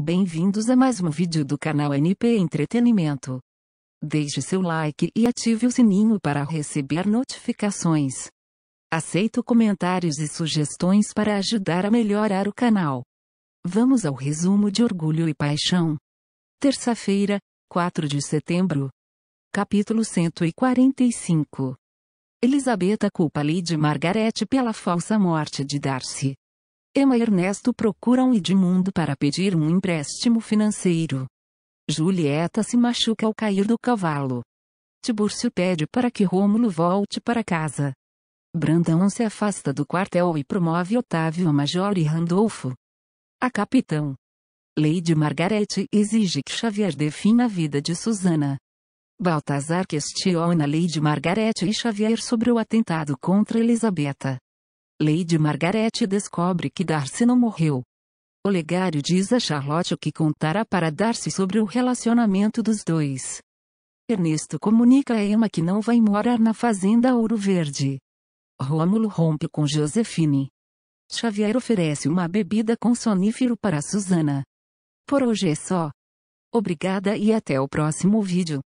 Bem-vindos a mais um vídeo do canal NP Entretenimento. Deixe seu like e ative o sininho para receber notificações. Aceito comentários e sugestões para ajudar a melhorar o canal. Vamos ao resumo de Orgulho e Paixão. Terça-feira, 4 de setembro. Capítulo 145. Elizabeth culpa Lady Margaret pela falsa morte de Darcy. Emma e Ernesto procuram Edmundo para pedir um empréstimo financeiro. Julieta se machuca ao cair do cavalo. Tibúrcio pede para que Rômulo volte para casa. Brandão se afasta do quartel e promove Otávio a Major e Randolfo. A capitão. Lady Margaret exige que Xavier defina a vida de Susana. Baltazar questiona Lady Margaret e Xavier sobre o atentado contra Elisabetta. Lady Margaret descobre que Darcy não morreu. Olegário diz a Charlotte o que contará para Darcy sobre o relacionamento dos dois. Ernesto comunica a Emma que não vai morar na fazenda Ouro Verde. Rômulo rompe com Josefine. Xavier oferece uma bebida com sonífero para Susana. Por hoje é só. Obrigada e até o próximo vídeo.